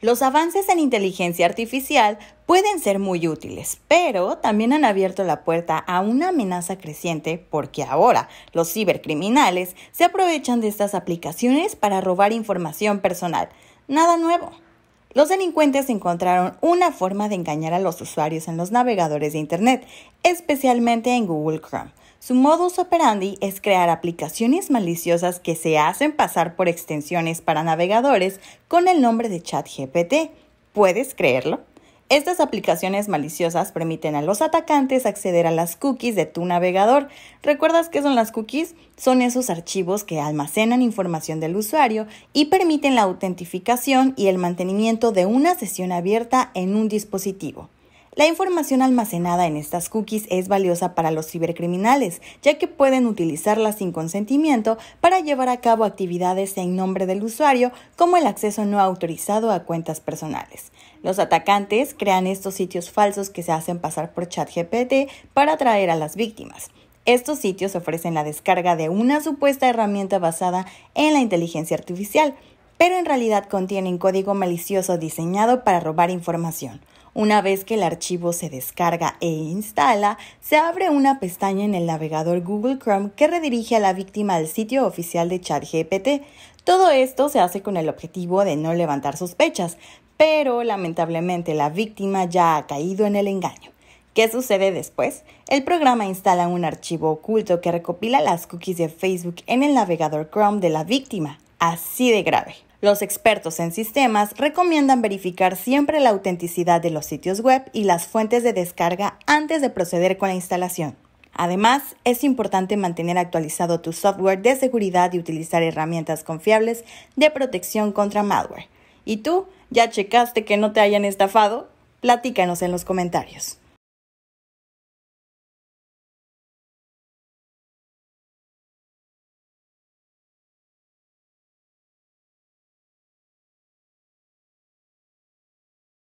Los avances en inteligencia artificial pueden ser muy útiles, pero también han abierto la puerta a una amenaza creciente porque ahora los cibercriminales se aprovechan de estas aplicaciones para robar información personal. Nada nuevo. Los delincuentes encontraron una forma de engañar a los usuarios en los navegadores de Internet, especialmente en Google Chrome su modus operandi es crear aplicaciones maliciosas que se hacen pasar por extensiones para navegadores con el nombre de ChatGPT. ¿Puedes creerlo? Estas aplicaciones maliciosas permiten a los atacantes acceder a las cookies de tu navegador. ¿Recuerdas qué son las cookies? Son esos archivos que almacenan información del usuario y permiten la autentificación y el mantenimiento de una sesión abierta en un dispositivo. La información almacenada en estas cookies es valiosa para los cibercriminales, ya que pueden utilizarla sin consentimiento para llevar a cabo actividades en nombre del usuario, como el acceso no autorizado a cuentas personales. Los atacantes crean estos sitios falsos que se hacen pasar por ChatGPT para atraer a las víctimas. Estos sitios ofrecen la descarga de una supuesta herramienta basada en la inteligencia artificial, pero en realidad contienen código malicioso diseñado para robar información. Una vez que el archivo se descarga e instala, se abre una pestaña en el navegador Google Chrome que redirige a la víctima al sitio oficial de ChatGPT. Todo esto se hace con el objetivo de no levantar sospechas, pero lamentablemente la víctima ya ha caído en el engaño. ¿Qué sucede después? El programa instala un archivo oculto que recopila las cookies de Facebook en el navegador Chrome de la víctima, así de grave. Los expertos en sistemas recomiendan verificar siempre la autenticidad de los sitios web y las fuentes de descarga antes de proceder con la instalación. Además, es importante mantener actualizado tu software de seguridad y utilizar herramientas confiables de protección contra malware. ¿Y tú? ¿Ya checaste que no te hayan estafado? Platícanos en los comentarios.